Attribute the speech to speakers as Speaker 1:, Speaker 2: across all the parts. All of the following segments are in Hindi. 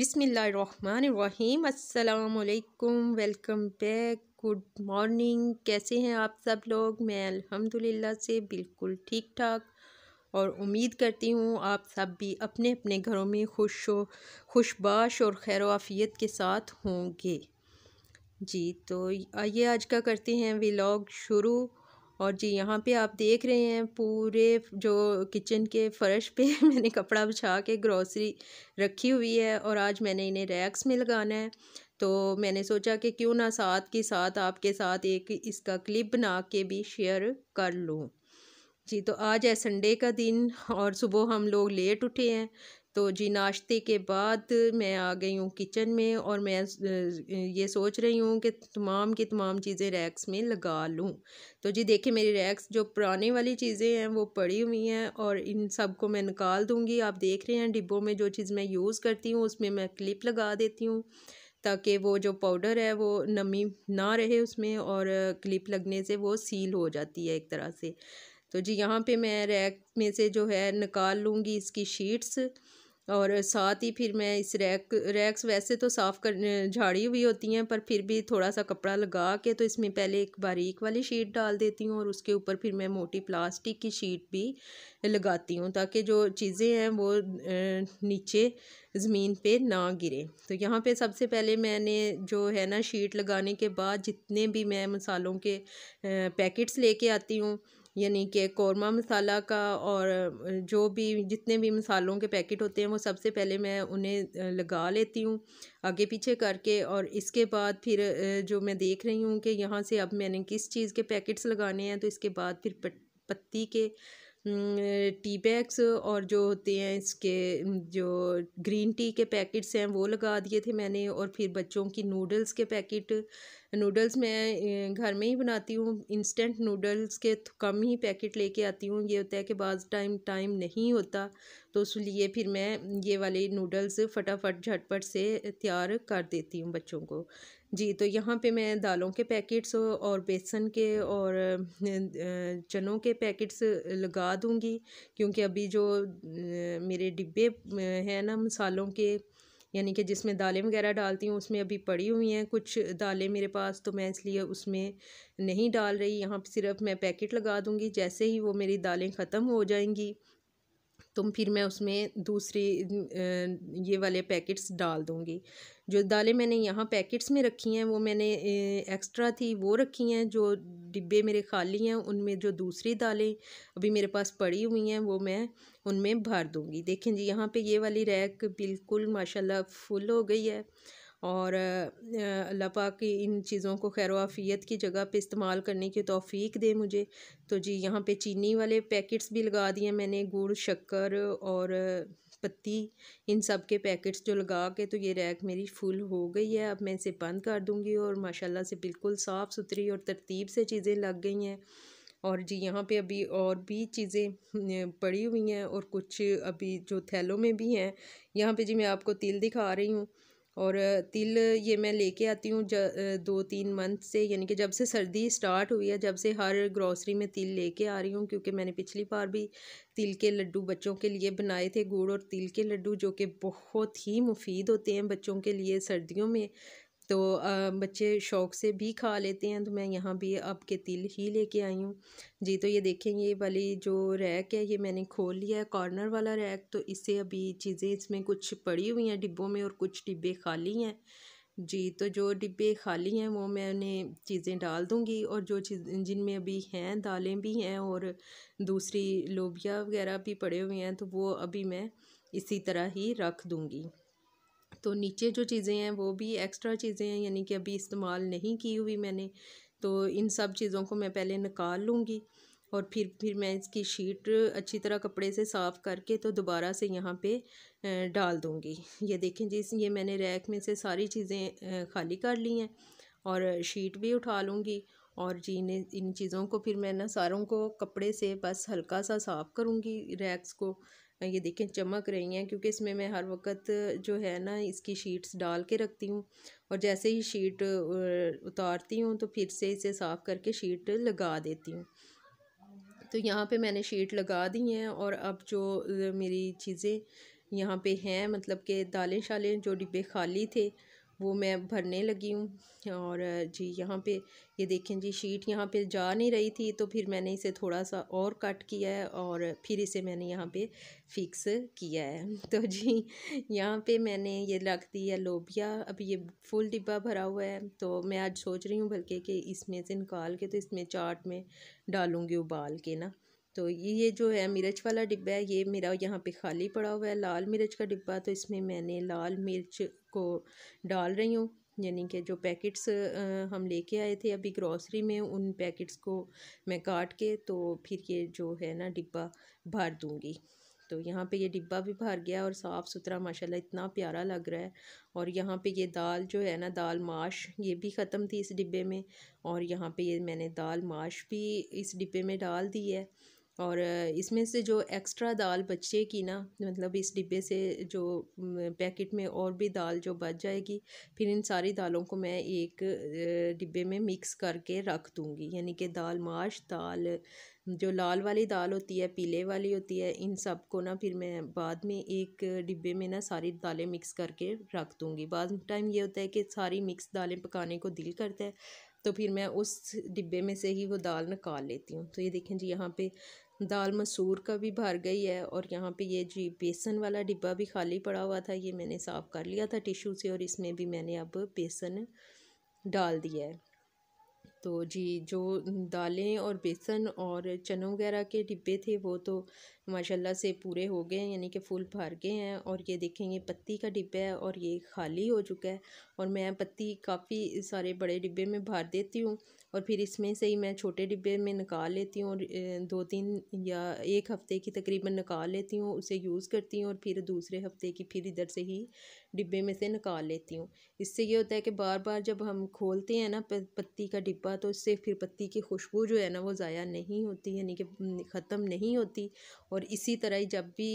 Speaker 1: बिसमीम् अल्लाम वेलकम बैक गुड मॉर्निंग कैसे हैं आप सब लोग मैं अल्हम्दुलिल्लाह से बिल्कुल ठीक ठाक और उम्मीद करती हूँ आप सब भी अपने अपने घरों में खुश हो खुशबाश और खैर आफियत के साथ होंगे जी तो आइए आज का करते हैं व्लॉग शुरू और जी यहाँ पे आप देख रहे हैं पूरे जो किचन के फ़र्श पे मैंने कपड़ा बिछा के ग्रॉसरी रखी हुई है और आज मैंने इन्हें रैक्स में लगाना है तो मैंने सोचा कि क्यों ना साथ के साथ आपके साथ एक इसका क्लिप बना के भी शेयर कर लूँ जी तो आज है संडे का दिन और सुबह हम लोग लेट उठे हैं तो जी नाश्ते के बाद मैं आ गई हूँ किचन में और मैं ये सोच रही हूँ कि तमाम की तमाम चीज़ें रैक्स में लगा लूँ तो जी देखिए मेरी रैक्स जो पुराने वाली चीज़ें हैं वो पड़ी हुई हैं और इन सब को मैं निकाल दूँगी आप देख रहे हैं डिब्बों में जो चीज़ मैं यूज़ करती हूँ उसमें मैं क्लिप लगा देती हूँ ताकि वो जो पाउडर है वो नमी ना रहे उसमें और क्लिप लगने से वो सील हो जाती है एक तरह से तो जी यहाँ पे मैं रैक में से जो है निकाल लूँगी इसकी शीट्स और साथ ही फिर मैं इस रैक रैक्स वैसे तो साफ़ कर झाड़ी हुई होती हैं पर फिर भी थोड़ा सा कपड़ा लगा के तो इसमें पहले एक बारीक वाली शीट डाल देती हूँ और उसके ऊपर फिर मैं मोटी प्लास्टिक की शीट भी लगाती हूँ ताकि जो चीज़ें हैं वो नीचे ज़मीन पे ना गिरे तो यहाँ पे सबसे पहले मैंने जो है ना शीट लगाने के बाद जितने भी मैं मसालों के पैकेट्स लेके आती हूँ यानी कि कौरमा मसाला का और जो भी जितने भी मसालों के पैकेट होते हैं वो सबसे पहले मैं उन्हें लगा लेती हूँ आगे पीछे करके और इसके बाद फिर जो मैं देख रही हूँ कि यहाँ से अब मैंने किस चीज़ के पैकेट्स लगाने हैं तो इसके बाद फिर पत्ती के टी बैग्स और जो होते हैं इसके जो ग्रीन टी के पैकेट्स हैं वो लगा दिए थे मैंने और फिर बच्चों की नूडल्स के पैकेट नूडल्स मैं घर में ही बनाती हूँ इंस्टेंट नूडल्स के कम ही पैकेट लेके आती हूँ ये होता है कि बाज़ टाइम टाइम नहीं होता तो उस लिए फिर मैं ये वाले नूडल्स फटाफट झटपट से तैयार कर देती हूँ बच्चों को जी तो यहाँ पे मैं दालों के पैकेट्स और बेसन के और चनों के पैकेट्स लगा दूँगी क्योंकि अभी जो मेरे डिब्बे हैं ना मसालों के यानी कि जिसमें दालें वगैरह डालती हूँ उसमें अभी पड़ी हुई हैं कुछ दालें मेरे पास तो मैं इसलिए उसमें नहीं डाल रही यहाँ सिर्फ मैं पैकेट लगा दूँगी जैसे ही वो मेरी दालें ख़त्म हो जाएंगी तुम फिर मैं उसमें दूसरी ये वाले पैकेट्स डाल दूँगी जो दालें मैंने यहाँ पैकेट्स में रखी हैं वो मैंने एक्स्ट्रा थी वो रखी हैं जो डिब्बे मेरे खाली हैं उनमें जो दूसरी दालें अभी मेरे पास पड़ी हुई हैं वो मैं उनमें भर दूँगी देखें जी यहाँ पे ये वाली रैक बिल्कुल माशाल्लाह फुल हो गई है और अल्लाह पाक की इन चीज़ों को खैर आफ़ियत की जगह पे इस्तेमाल करने की तोफ़ी दे मुझे तो जी यहाँ पे चीनी वाले पैकेट्स भी लगा दिए मैंने गुड़ शक्कर और पत्ती इन सब के पैकेट्स जो लगा के तो ये रैक मेरी फुल हो गई है अब मैं इसे बंद कर दूँगी और माशाल्लाह से बिल्कुल साफ़ सुथरी और तरतीब से चीज़ें लग गई हैं और जी यहाँ पे अभी और भी चीज़ें पड़ी हुई हैं और कुछ अभी जो थैलों में भी हैं यहाँ पे जी मैं आपको तिल दिखा रही हूँ और तिल ये मैं लेके आती हूँ दो तीन मंथ से यानी कि जब से सर्दी स्टार्ट हुई है जब से हर ग्रॉसरी में तिल लेके आ रही हूँ क्योंकि मैंने पिछली बार भी तिल के लड्डू बच्चों के लिए बनाए थे गुड़ और तिल के लड्डू जो कि बहुत ही मुफीद होते हैं बच्चों के लिए सर्दियों में तो बच्चे शौक़ से भी खा लेते हैं तो मैं यहाँ भी आपके तिल ही लेके आई हूँ जी तो ये देखें ये वाली जो रैक है ये मैंने खोल लिया है कॉर्नर वाला रैक तो इससे अभी चीज़ें इसमें कुछ पड़ी हुई हैं डिब्बों में और कुछ डिब्बे खाली हैं जी तो जो डिब्बे खाली हैं वो मैंने चीज़ें डाल दूँगी और जो चीज़ जिनमें अभी हैं दालें भी हैं और दूसरी लोबिया वगैरह भी पड़े हुए हैं तो वो अभी मैं इसी तरह ही रख दूँगी तो नीचे जो चीज़ें हैं वो भी एक्स्ट्रा चीज़ें हैं यानी कि अभी इस्तेमाल नहीं की हुई मैंने तो इन सब चीज़ों को मैं पहले निकाल लूँगी और फिर फिर मैं इसकी शीट अच्छी तरह कपड़े से साफ़ करके तो दोबारा से यहाँ पे डाल दूँगी ये देखें जिस ये मैंने रैक में से सारी चीज़ें खाली कर ली हैं और शीट भी उठा लूँगी और जी इन इन चीज़ों को फिर मैं ना सारों को कपड़े से बस हल्का सा साफ़ करूँगी रैक्स को ये देखें चमक रही हैं क्योंकि इसमें मैं हर वक्त जो है ना इसकी शीट्स डाल के रखती हूँ और जैसे ही शीट उतारती हूँ तो फिर से इसे साफ़ करके शीट लगा देती हूँ तो यहाँ पे मैंने शीट लगा दी हैं और अब जो मेरी चीज़ें यहाँ पे हैं मतलब कि दालें शालें जो डिब्बे खाली थे वो मैं भरने लगी हूँ और जी यहाँ पे ये देखें जी शीट यहाँ पे जा नहीं रही थी तो फिर मैंने इसे थोड़ा सा और कट किया है और फिर इसे मैंने यहाँ पे फिक्स किया है तो जी यहाँ पे मैंने ये रख दी है लोबिया अब ये फुल डिब्बा भरा हुआ है तो मैं आज सोच रही हूँ बल्कि कि इसमें से निकाल के तो इसमें चाट में डालूँगी उबाल के ना तो ये जो है मिर्च वाला डिब्बा है ये मेरा यहाँ पे खाली पड़ा हुआ है लाल मिर्च का डिब्बा तो इसमें मैंने लाल मिर्च को डाल रही हूँ यानी कि जो पैकेट्स हम लेके आए थे अभी ग्रॉसरी में उन पैकेट्स को मैं काट के तो फिर ये जो है ना डिब्बा भर दूँगी तो यहाँ पे ये डिब्बा भी भर गया और साफ़ सुथरा माशाल्लाह इतना प्यारा लग रहा है और यहाँ पे ये दाल जो है ना दाल माश ये भी ख़त्म थी इस डिब्बे में और यहाँ पे ये मैंने दाल माश भी इस डिब्बे में डाल दी है और इसमें से जो एक्स्ट्रा दाल बचेगी ना मतलब इस डिब्बे से जो पैकेट में और भी दाल जो बच जाएगी फिर इन सारी दालों को मैं एक डिब्बे में मिक्स करके रख दूँगी यानी कि दाल माश दाल जो लाल वाली दाल होती है पीले वाली होती है इन सब को ना फिर मैं बाद में एक डिब्बे में ना सारी दालें मिक्स करके रख दूँगी बाद टाइम ये होता है कि सारी मिक्स दालें पकाने को दिल करता है तो फिर मैं उस डिब्बे में से ही वो दाल निकाल लेती हूँ तो ये देखें जी यहाँ पे दाल मसूर का भी भर गई है और यहाँ पे ये जी बेसन वाला डिब्बा भी खाली पड़ा हुआ था ये मैंने साफ़ कर लिया था टिशू से और इसमें भी मैंने अब बेसन डाल दिया है तो जी जो दालें और बेसन और चनों वगैरह के डिब्बे थे वो तो माशाल्लाह से पूरे हो गए हैं यानी कि फुल भर गए हैं और ये देखेंगे पत्ती का डिब्बा है और ये खाली हो चुका है और मैं पत्ती काफ़ी सारे बड़े डिब्बे में भर देती हूँ और फिर इसमें से ही मैं छोटे डिब्बे में निकाल लेती हूँ और दो तीन या एक हफ़्ते की तकरीबन निकाल लेती हूँ उसे यूज़ करती हूँ और फिर दूसरे हफ़्ते की फिर इधर से ही डिब्बे में से निकाल लेती हूँ इससे ये होता है कि बार बार जब हम खोलते हैं ना पत्ती का डिब्बा तो इससे फिर पत्ती की खुशबू जो है ना वो ज़ाया नहीं होती यानी कि ख़त्म नहीं होती और इसी तरह ही जब भी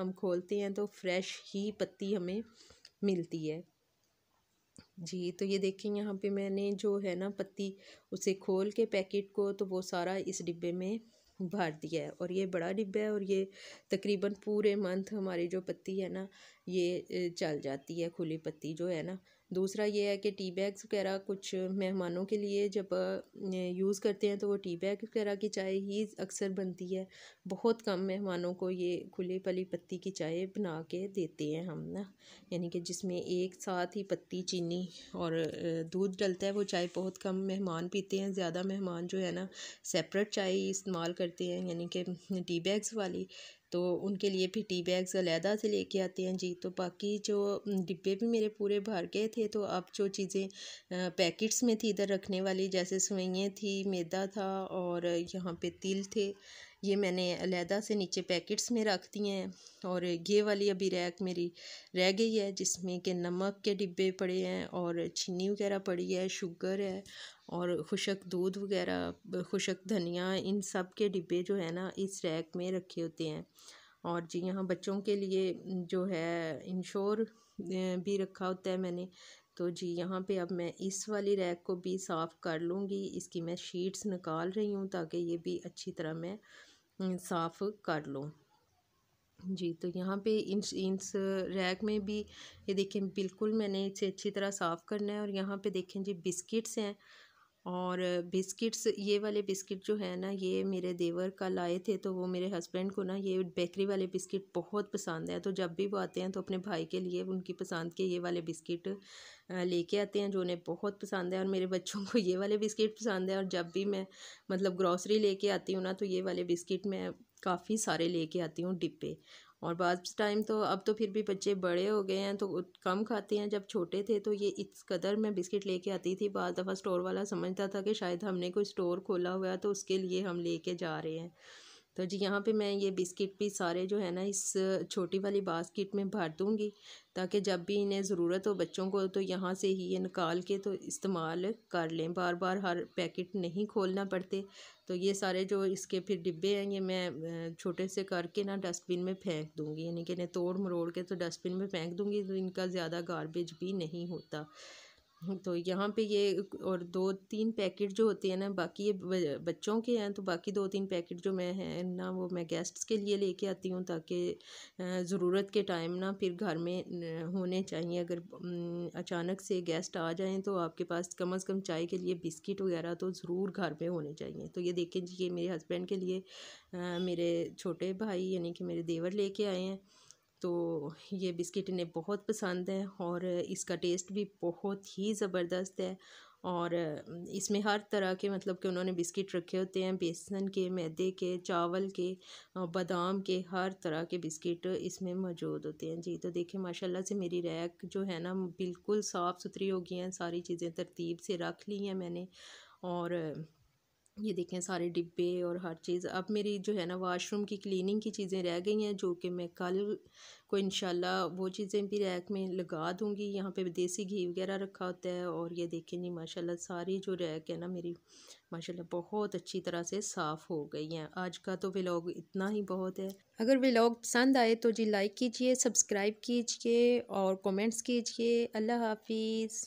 Speaker 1: हम खोलते हैं तो फ्रेश ही पत्ती हमें मिलती है जी तो ये देखें यहाँ पे मैंने जो है ना पत्ती उसे खोल के पैकेट को तो वो सारा इस डिब्बे में भर दिया है और ये बड़ा डिब्बा है और ये तकरीबन पूरे मंथ हमारी जो पत्ती है ना ये चल जाती है खुली पत्ती जो है ना दूसरा ये है कि टी बैग्स वगैरह कुछ मेहमानों के लिए जब यूज़ करते हैं तो वो टी बैग वगैरह की चाय ही अक्सर बनती है बहुत कम मेहमानों को ये खुले पली पत्ती की चाय बना के देते हैं हम ना यानी कि जिसमें एक साथ ही पत्ती चीनी और दूध डलता है वो चाय बहुत कम मेहमान पीते हैं ज़्यादा मेहमान जो है ना सेपरेट चाय इस्तेमाल करते हैं यानी कि टी बैग्स वाली तो उनके लिए भी टी बैग्स अलहदा से लेके आते हैं जी तो बाकी जो डिब्बे भी मेरे पूरे भर गए थे तो अब जो चीज़ें पैकेट्स में थी इधर रखने वाली जैसे सुइयाँ थी मैदा था और यहाँ पे तिल थे ये मैंने अलहदा से नीचे पैकेट्स में रख दिए हैं और ये वाली अभी रैक मेरी रह गई है जिसमें कि नमक के डिब्बे पड़े हैं और चीनी वगैरह पड़ी है शुगर है और खुशक दूध वगैरह खुशक धनिया इन सब के डिब्बे जो है ना इस रैक में रखे होते हैं और जी यहाँ बच्चों के लिए जो है इंशोर भी रखा होता है मैंने तो जी यहाँ पे अब मैं इस वाली रैक को भी साफ़ कर लूँगी इसकी मैं शीट्स निकाल रही हूँ ताकि ये भी अच्छी तरह मैं साफ़ कर लो जी तो यहाँ पे इन इन रैक में भी ये देखें बिल्कुल मैंने इसे अच्छी तरह साफ़ करना है और यहाँ पे देखें जी बिस्किट्स हैं और बिस्किट्स ये वाले बिस्किट जो है ना ये मेरे देवर का लाए थे तो वो मेरे हस्बैंड को ना ये बेकरी वाले बिस्किट बहुत पसंद है तो जब भी वो आते हैं तो अपने भाई के लिए उनकी पसंद के ये वाले बिस्किट लेके आते हैं जो उन्हें बहुत पसंद है और मेरे बच्चों को ये वाले बिस्किट पसंद है और जब भी मैं मतलब ग्रॉसरी लेके आती हूँ ना तो ये वाले बिस्किट मैं काफ़ी सारे लेके आती हूँ डिब्बे और बाद टाइम तो अब तो फिर भी बच्चे बड़े हो गए हैं तो कम खाते हैं जब छोटे थे तो ये इस कदर मैं बिस्किट लेके आती थी बाद दफ़ा स्टोर वाला समझता था कि शायद हमने कोई स्टोर खोला हुआ है तो उसके लिए हम लेके जा रहे हैं तो जी यहाँ पे मैं ये बिस्किट भी सारे जो है ना इस छोटी वाली बास्किट में भर दूँगी ताकि जब भी इन्हें ज़रूरत हो बच्चों को तो यहाँ से ही ये निकाल के तो इस्तेमाल कर लें बार बार हर पैकेट नहीं खोलना पड़ते तो ये सारे जो इसके फिर डिब्बे हैं ये मैं छोटे से करके ना डस्टबिन में फेंक दूँगी यानी कि इन्हें तोड़ मरोड़ के तो डस्टबिन में फेंक दूँगी तो इनका ज़्यादा गारबेज भी नहीं होता तो यहाँ पे ये और दो तीन पैकेट जो होते हैं ना बाकी ये बच्चों के हैं तो बाकी दो तीन पैकेट जो मैं हैं ना वो मैं गेस्ट्स के लिए लेके आती हूँ ताकि ज़रूरत के टाइम ना फिर घर में होने चाहिए अगर अचानक से गेस्ट आ जाएं तो आपके पास कम अज़ कम चाय के लिए बिस्किट वगैरह तो ज़रूर घर में होने चाहिए तो ये देखें जी ये मेरे हस्बैंड के लिए मेरे छोटे भाई यानी कि मेरे देवर लेके आए हैं तो ये बिस्किट इन्हें बहुत पसंद है और इसका टेस्ट भी बहुत ही ज़बरदस्त है और इसमें हर तरह के मतलब कि उन्होंने बिस्किट रखे होते हैं बेसन के मैदे के चावल के बादाम के हर तरह के बिस्किट इसमें मौजूद होते हैं जी तो देखिए माशाल्लाह से मेरी रैक जो है ना बिल्कुल साफ़ सुथरी हो गई हैं सारी चीज़ें तरतीब से रख ली हैं मैंने और ये देखें सारे डिब्बे और हर चीज़ अब मेरी जो है ना वाशरूम की क्लीनिंग की चीज़ें रह गई हैं जो कि मैं कल को इन वो चीज़ें भी रैक में लगा दूँगी यहाँ पे देसी घी वगैरह रखा होता है और ये देखें जी माशाल्लाह सारी जो रैक है ना मेरी माशाल्लाह बहुत अच्छी तरह से साफ़ हो गई हैं आज का तो व्लॉग इतना ही बहुत है अगर व्लॉग पसंद आए तो जी लाइक कीजिए सब्सक्राइब कीजिए और कॉमेंट्स कीजिए अल्लाह हाफिज़